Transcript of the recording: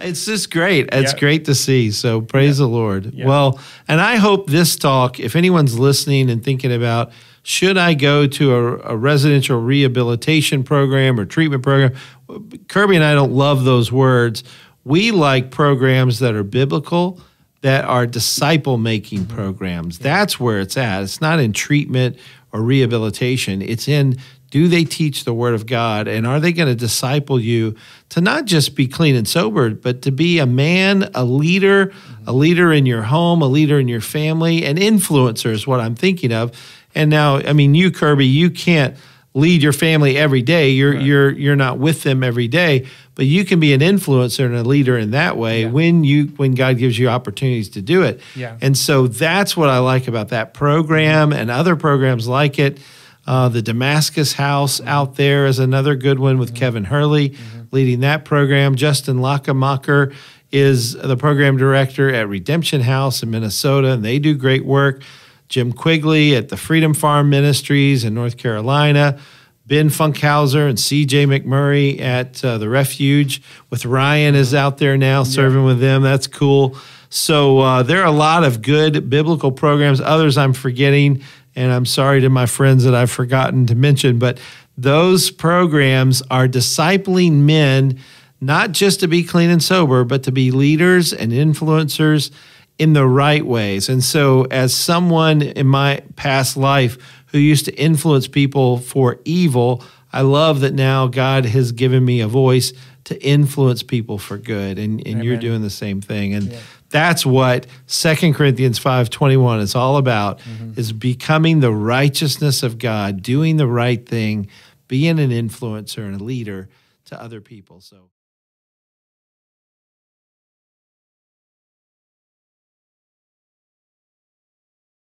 it's just great. It's great to see. So praise the Lord. Well, and I hope this talk, if anyone's listening and thinking about should I go to a, a, residential rehabilitation program or treatment program, Kirby and I don't love those words. We like programs that are biblical, that are disciple making programs. That's where it's at. It's not in treatment or rehabilitation. It's in do they teach the Word of God? And are they going to disciple you to not just be clean and sober, but to be a man, a leader, a leader in your home, a leader in your family? An influencer is what I'm thinking of. And now, I mean, you, Kirby, you can't lead your family every day. You're right. you're you're not with them every day, but you can be an influencer and a leader in that way yeah. when you when God gives you opportunities to do it. Yeah. And so that's what I like about that program and other programs like it uh, the Damascus House out there is another good one with mm-hmm. Kevin Hurley mm-hmm. leading that program. Justin Lockemacher is the program director at Redemption House in Minnesota, and they do great work. Jim Quigley at the Freedom Farm Ministries in North Carolina. Ben Funkhauser and CJ McMurray at uh, the Refuge with Ryan is mm-hmm. out there now serving yeah. with them. That's cool. So uh, there are a lot of good biblical programs. Others I'm forgetting and I'm sorry to my friends that I've forgotten to mention, but those programs are discipling men not just to be clean and sober, but to be leaders and influencers in the right ways. And so, as someone in my past life who used to influence people for evil, I love that now God has given me a voice to influence people for good, and, and you're doing the same thing. And yeah. that's what Second Corinthians 5.21 is all about, mm-hmm. is becoming the righteousness of God, doing the right thing, being an influencer and a leader to other people. So.